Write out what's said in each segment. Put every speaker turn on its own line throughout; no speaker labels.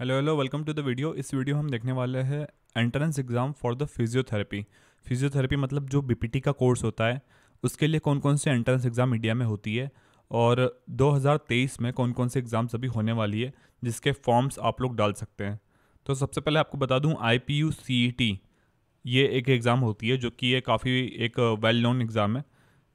hello hello welcome to the video इस वीडियो हम देखने वाले हैं entrance exam for the physiotherapy physiotherapy मतलब जो बीपीटी का कोर्स होता है उसके लिए कौन कौन से एंट्रेंस एग्ज़ाम इंडिया में होती है और 2023 में कौन कौन से एग्ज़ाम्स अभी होने वाली है जिसके फॉर्म्स आप लोग डाल सकते हैं तो सबसे पहले आपको बता दूँ I P U C E T ये एक एग्ज़ाम होती है जो कि ये काफ़ी एक वेल नोन एग्ज़ाम है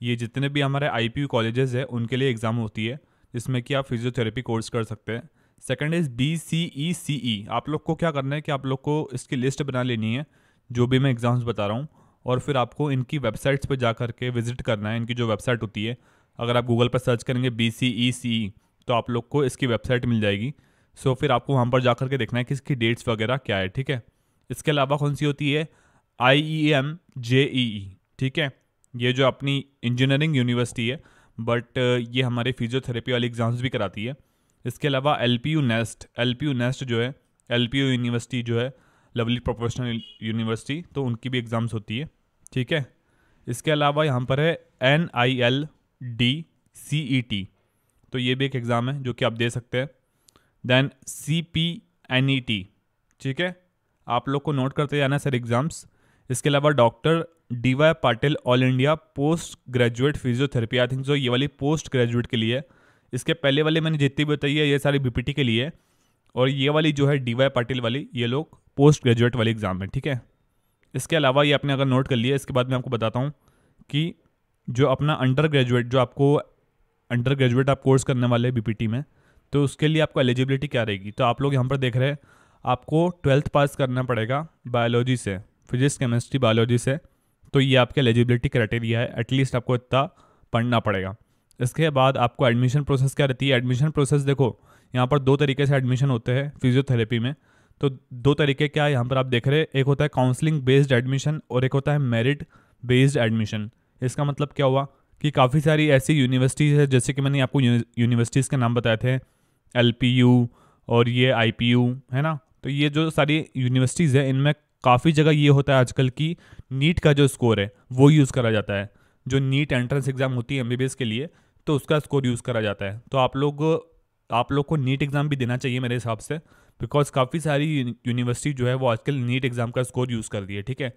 ये जितने भी हमारे आई पी यू कॉलेजेस हैं उनके लिए एग्ज़ाम होती है जिसमें कि आप फिजियोथेरेपी कोर्स कर सकते हैं second is B C E C E आप लोग को क्या करना है कि आप लोग को इसकी लिस्ट बना लेनी है जो भी मैं एग्ज़ाम्स बता रहा हूँ और फिर आपको इनकी वेबसाइट्स पर जा करके के विज़िट करना है इनकी जो वेबसाइट होती है अगर आप गूगल पर सर्च करेंगे बी सी ई सी ई तो आप लोग को इसकी वेबसाइट मिल जाएगी सो फिर आपको वहाँ पर जा करके के देखना है कि इसकी डेट्स वगैरह क्या है ठीक है इसके अलावा कौन सी होती है आई ई एम जे ई ई ठीक है ये जो अपनी इंजीनियरिंग यूनिवर्सिटी है बट ये हमारे फिजियोथेरेपी वाली एग्ज़ाम्स भी कराती है इसके अलावा L P U NEST L P U NEST जो है एल पी यू यूनिवर्सिटी जो है लवली प्रोफेशनल यूनिवर्सिटी तो उनकी भी एग्ज़ाम्स होती है ठीक है इसके अलावा यहाँ पर है N I L D C E T तो ये भी एक एग्ज़ाम है जो कि आप दे सकते हैं then C P N E T ठीक है आप लोग को नोट करते जाना सर एग्ज़ाम्स इसके अलावा doctor D Y Patil all India post graduate physiotherapy I think जो ये वाली पोस्ट ग्रेजुएट के लिए है इसके पहले वाले मैंने जितनी भी बताई है ये सारी बीपीटी के लिए और ये वाली जो है डी वाई पाटिल वाली ये लोग पोस्ट ग्रेजुएट वाली एग्ज़ाम है ठीक है इसके अलावा ये आपने अगर नोट कर लिया इसके बाद मैं आपको बताता हूँ कि जो अपना अंडर ग्रेजुएट जो आपको अंडर ग्रेजुएट आप कोर्स करने वाले हैं टी में तो उसके लिए आपको एलिजिबिलिटी क्या रहेगी तो आप लोग यहाँ पर देख रहे हैं आपको ट्वेल्थ पास करना पड़ेगा बायोलॉजी से फिजिक्स केमिस्ट्री बायोलॉजी से तो ये आपके एलिजिबिलिटी क्राइटेरिया है एटलीस्ट आपको इतना पढ़ना पड़ेगा इसके बाद आपको एडमिशन प्रोसेस क्या रहती है एडमिशन प्रोसेस देखो यहाँ पर दो तरीके से एडमिशन होते हैं फिजियोथेरेपी में तो दो तरीके क्या यहाँ पर आप देख रहे हैं एक होता है काउंसलिंग बेस्ड एडमिशन और एक होता है मेरिट बेस्ड एडमिशन इसका मतलब क्या हुआ कि काफ़ी सारी ऐसी यूनिवर्सिटीज़ है जैसे कि मैंने आपको यूनिवर्सिटीज़ के नाम बताए थे एल और ये आई है ना तो ये जो सारी यूनिवर्सिटीज़ है इनमें काफ़ी जगह ये होता है आजकल की नीट का जो स्कोर है वो यूज़ करा जाता है जो नीट एंट्रेंस एग्ज़ाम होती है एम के लिए तो उसका स्कोर यूज़ करा जाता है तो आप लोग आप लोग को नीट एग्ज़ाम भी देना चाहिए मेरे हिसाब से बिकॉज काफ़ी सारी यूनिवर्सिटी जो है वो आजकल नीट एग्ज़ाम का स्कोर यूज़ कर रही है ठीक है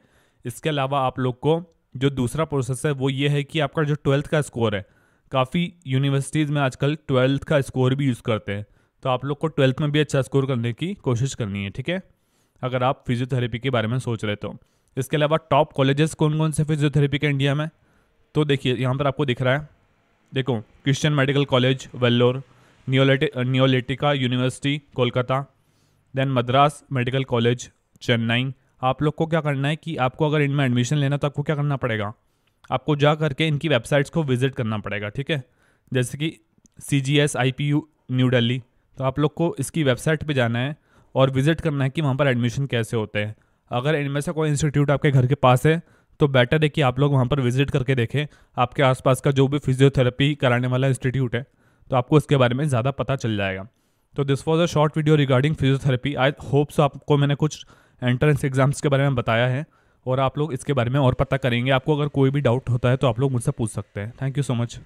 इसके अलावा आप लोग को जो दूसरा प्रोसेस है वो ये है कि आपका जो ट्वेल्थ का स्कोर है काफ़ी यूनिवर्सिटीज़ में आजकल ट्वेल्थ का स्कोर भी यूज़ करते हैं तो आप लोग को ट्वेल्थ में भी अच्छा स्कोर करने की कोशिश करनी है ठीक है अगर आप फिजियोथेरेपी के बारे में सोच रहे तो इसके अलावा टॉप कॉलेजेस कौन कौन से फिजियोथेरेपी के इंडिया में तो देखिए यहाँ पर आपको दिख रहा है देखो Christian medical college Vellore Neotia university Kolkata then Madras medical college Chennai आप लोग को क्या करना है कि आपको अगर इनमें एडमिशन लेना तो आपको क्या करना पड़ेगा आपको जा करके इनकी वेबसाइट्स को विजिट करना पड़ेगा ठीक है जैसे कि C G S I P U new Delhi तो आप लोग को इसकी वेबसाइट पे जाना है और विजिट करना है कि वहाँ पर एडमिशन कैसे होते हैं अगर इनमें से कोई इंस्टीट्यूट आपके घर के पास है तो बेटर है कि आप लोग वहाँ पर विजिट करके देखें आपके आसपास का जो भी फिजियोथेरेपी कराने वाला इंस्टीट्यूट है तो आपको इसके बारे में ज़्यादा पता चल जाएगा तो this was a short video regarding physiotherapy I hope so आपको मैंने कुछ एंट्रेंस एग्जाम्स के बारे में बताया है और आप लोग इसके बारे में और पता करेंगे आपको अगर कोई भी डाउट होता है तो आप लोग मुझसे पूछ सकते हैं थैंक यू सो मच